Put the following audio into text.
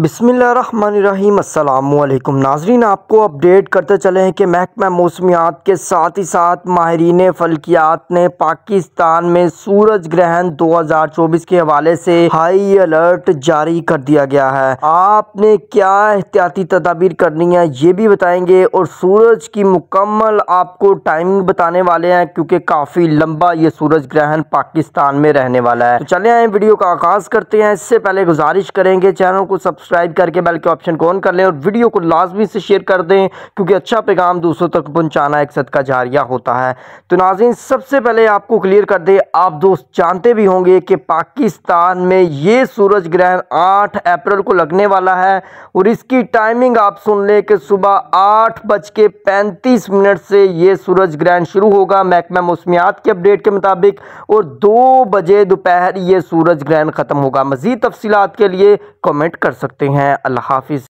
बसमिलकुम नाजरीन आपको अपडेट करते चले हैं कि महकमा मौसमियात के साथ ही साथ माहरीन फलकियात ने पाकिस्तान में सूरज ग्रहण 2024 के हवाले से हाई अलर्ट जारी कर दिया गया है आपने क्या एहतियाती तदाबीर करनी है ये भी बताएंगे और सूरज की मुकम्मल आपको टाइमिंग बताने वाले हैं क्योंकि काफ़ी लंबा ये सूरज ग्रहण पाकिस्तान में रहने वाला है तो चले आए वीडियो का आगाज़ करते हैं इससे पहले गुजारिश करेंगे चैनल को सब्सक्राइब सब्सक्राइब करके बेल के ऑप्शन को ऑन कर लें और वीडियो को लाजमी से शेयर कर दें क्योंकि अच्छा पैगाम दूसरों तक पहुँचाना एक सद का जारिया होता है तो नाजिन सबसे पहले आपको क्लियर कर दें आप दोस्त जानते भी होंगे कि पाकिस्तान में ये सूरज ग्रहण आठ अप्रैल को लगने वाला है और इसकी टाइमिंग आप सुन लें कि सुबह आठ बज के पैंतीस मिनट से ये सूरज ग्रहण शुरू होगा महकमा मौसमियात की अपडेट के मुताबिक और दो बजे दोपहर ये सूरज ग्रहण ख़त्म होगा मज़ीद तफसीत के लिए कमेंट कर सकते सकते हैं अल्लाह हाफ़िज़